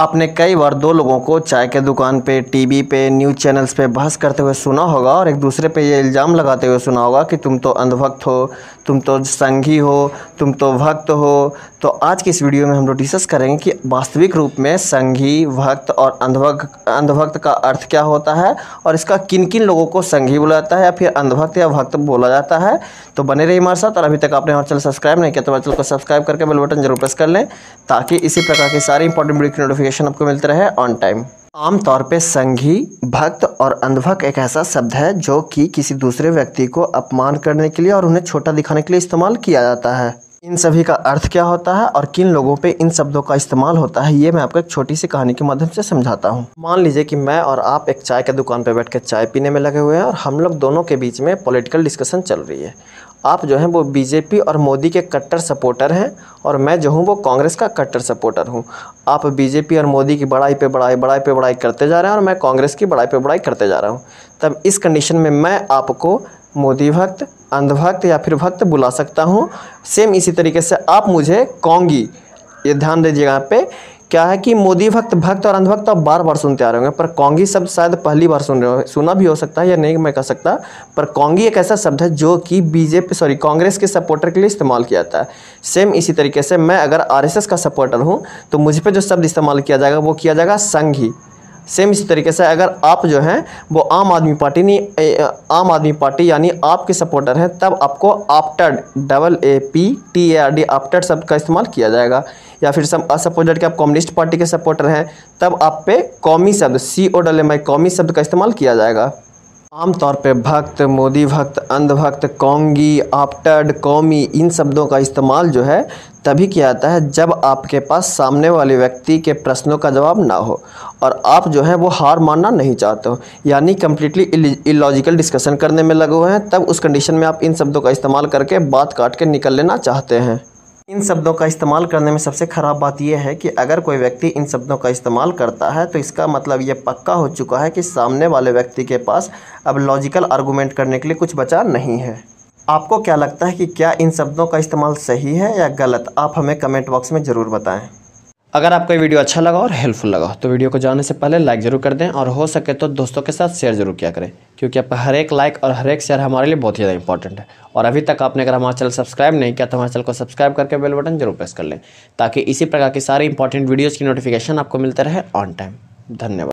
आपने कई बार दो लोगों को चाय के दुकान पे टीवी पे न्यूज़ चैनल्स पे बहस करते हुए सुना होगा और एक दूसरे पे ये इल्ज़ाम लगाते हुए सुना होगा कि तुम तो अंधभक्त हो तुम तो संघी हो तुम तो भक्त हो तो आज की इस वीडियो में हम लोग डिस्कस करेंगे कि वास्तविक रूप में संघी भक्त और अंधभक्त अंधभक्त का अर्थ क्या होता है और इसका किन किन लोगों को संघी बोला जाता है या फिर अंधभक्त या भक्त बोला जाता है तो बने रही हमारे साथ और अभी तक आपने हमारे चैनल सब्सक्राइब नहीं किया तो हमारे चैनल को सब्सक्राइब करके बेल बटन जरूर प्रेस कर लें ताकि इसी प्रकार की सारी इंपॉर्टेंट वीडियो की नोटिफिक नोटिफिकेशन आपको मिलता रहे ऑन टाइम आमतौर पे संघी भक्त और अंधभक्त एक ऐसा शब्द है जो कि किसी दूसरे व्यक्ति को अपमान करने के लिए और उन्हें छोटा दिखाने के लिए इस्तेमाल किया जाता है इन सभी का अर्थ क्या होता है और किन लोगों पे इन शब्दों का इस्तेमाल होता है ये मैं आपको एक छोटी सी कहानी के माध्यम से समझाता हूँ मान लीजिए कि मैं और आप एक चाय के दुकान पर बैठ कर चाय पीने में लगे हुए हैं और हम लोग दोनों के बीच में पॉलिटिकल डिस्कशन चल रही है आप जो हैं वो बीजेपी और मोदी के कट्टर सपोर्टर हैं और मैं जो हूँ वो कांग्रेस का कट्टर सपोर्टर हूँ आप बीजेपी और मोदी की बड़ाई पे बड़ाई बड़ाई पे बड़ाई करते जा रहे हैं और मैं कांग्रेस की बड़ाई पे बड़ाई करते जा रहा हूँ तब इस कंडीशन में मैं आपको मोदी भक्त अंधभक्त या फिर भक्त बुला सकता हूँ सेम इसी तरीके से आप मुझे कौंगी ये ध्यान दीजिएगा यहाँ पे क्या है कि मोदी भक्त भक्त और अंधभक्त आप बार बार सुनते आ रहे होंगे पर कौंगी शब्द शायद पहली बार सुन रहे हो सुना भी हो सकता है या नहीं मैं कह सकता पर कौंगी एक ऐसा शब्द है जो कि बीजेपी सॉरी कांग्रेस के सपोर्टर के लिए इस्तेमाल किया जाता है सेम इसी तरीके से मैं अगर आरएसएस का सपोर्टर हूँ तो मुझ पर जो शब्द इस्तेमाल किया जाएगा वो किया जाएगा संघी सेम इसी तरीके से अगर आप जो हैं वो आम आदमी पार्टी नहीं आम आदमी पार्टी यानी आपके सपोर्टर हैं तब आपको after double A P T A R D after शब्द का इस्तेमाल किया जाएगा या फिर सब सपोजर के आप कम्युनिस्ट पार्टी के सपोर्टर हैं तब आप पे कौमी शब्द सी ओ डल एम आई कौमी शब्द का इस्तेमाल किया जाएगा आम तौर पर भक्त मोदी भक्त अंधभक्त कौंगी आपटड कौमी इन शब्दों का इस्तेमाल जो है तभी किया जाता है जब आपके पास सामने वाले व्यक्ति के प्रश्नों का जवाब ना हो और आप जो है वो हार मानना नहीं चाहते हो यानी कम्प्लीटली इलॉजिकल डिस्कशन करने में लगे हुए हैं तब उस कंडीशन में आप इन शब्दों का इस्तेमाल करके बात काट के निकल लेना चाहते हैं इन शब्दों का इस्तेमाल करने में सबसे ख़राब बात यह है कि अगर कोई व्यक्ति इन शब्दों का इस्तेमाल करता है तो इसका मतलब ये पक्का हो चुका है कि सामने वाले व्यक्ति के पास अब लॉजिकल आर्गूमेंट करने के लिए कुछ बचा नहीं है आपको क्या लगता है कि क्या इन शब्दों का इस्तेमाल सही है या गलत आप हमें कमेंट बॉक्स में ज़रूर बताएँ अगर आपको ये वीडियो अच्छा लगा और हेल्पफुल लगा तो वीडियो को जाने से पहले लाइक जरूर कर दें और हो सके तो दोस्तों के साथ शेयर जरूर किया करें क्योंकि आपका हर एक लाइक और हर एक शेयर हमारे लिए बहुत ही ज़्यादा इंपॉर्टेंट है और अभी तक आपने अगर हमारा चैनल सब्सक्राइब नहीं किया तो हमारे चैनल को सब्सक्राइब करके बेल बटन जरूर प्रेस कर लें ताकि इसी प्रकार की सारी इंपॉर्टेंट वीडियोज़ की नोटिफिकेशन आपको मिलते रहे ऑन टाइम धन्यवाद